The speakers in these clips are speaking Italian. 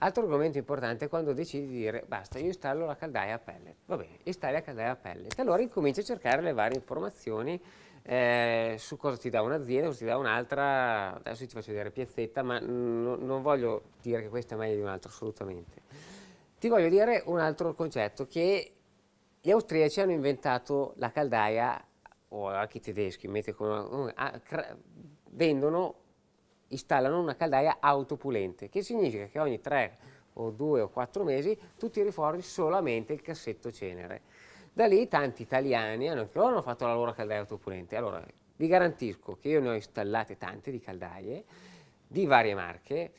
Altro argomento importante è quando decidi di dire basta, io installo la caldaia a pellet. Va bene, installi la caldaia a pellet. Allora incominci a cercare le varie informazioni eh, su cosa ti dà un'azienda, cosa ti dà un'altra. Adesso ti faccio vedere piazzetta, ma non voglio dire che questa è meglio di un'altra assolutamente. Ti voglio dire un altro concetto, che gli austriaci hanno inventato la caldaia, o anche i tedeschi, come, uh, vendono installano una caldaia autopulente, che significa che ogni 3 o 2 o 4 mesi tu tiri fuori solamente il cassetto cenere. Da lì tanti italiani hanno, hanno fatto la loro caldaia autopulente. Allora, vi garantisco che io ne ho installate tante di caldaie, di varie marche.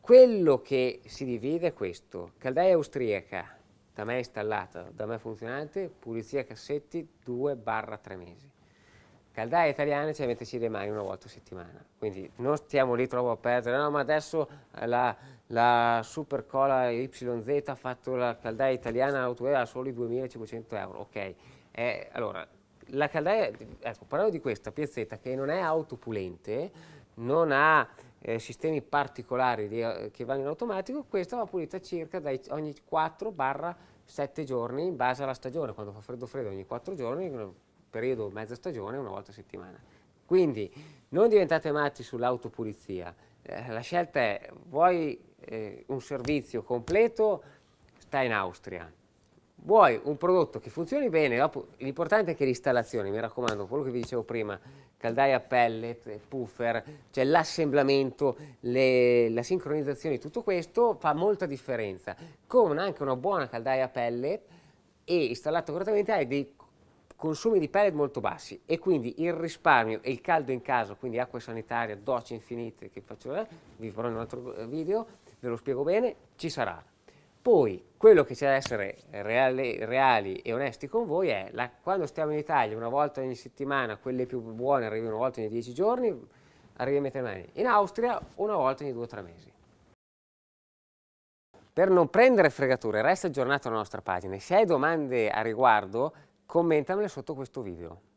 Quello che si divide è questo, caldaia austriaca, da me installata, da me funzionante, pulizia cassetti 2-3 mesi caldaie italiane ci metterci le mani una volta a settimana. Quindi non stiamo lì troppo a perdere, no, ma adesso eh, la, la Supercola YZ ha fatto la caldaia italiana autovera a soli 2.500 euro, ok. Eh, allora, la caldaia, ecco, parlando di questa piazzetta che non è autopulente, non ha eh, sistemi particolari di, eh, che vanno in automatico, questa va pulita circa dai, ogni 4-7 giorni in base alla stagione, quando fa freddo freddo ogni 4 giorni periodo mezza stagione, una volta a settimana. Quindi non diventate matti sull'autopulizia, eh, la scelta è vuoi eh, un servizio completo, sta in Austria. Vuoi un prodotto che funzioni bene, l'importante è che l'installazione, mi raccomando, quello che vi dicevo prima, caldaia pellet, eh, puffer, cioè l'assemblamento, la sincronizzazione, tutto questo fa molta differenza. Con anche una buona caldaia pellet e installato correttamente hai dei consumi di pellet molto bassi e quindi il risparmio e il caldo in casa, quindi acqua sanitaria, docce infinite, che faccio, eh, vi farò in un altro eh, video, ve lo spiego bene, ci sarà. Poi quello che c'è da essere reale, reali e onesti con voi è la, quando stiamo in Italia una volta ogni settimana, quelle più buone arrivano una volta ogni dieci giorni, arrivi a mettere mani. In Austria una volta ogni due o tre mesi. Per non prendere fregature, resta aggiornato alla nostra pagina. Se hai domande a riguardo, commentamele sotto questo video.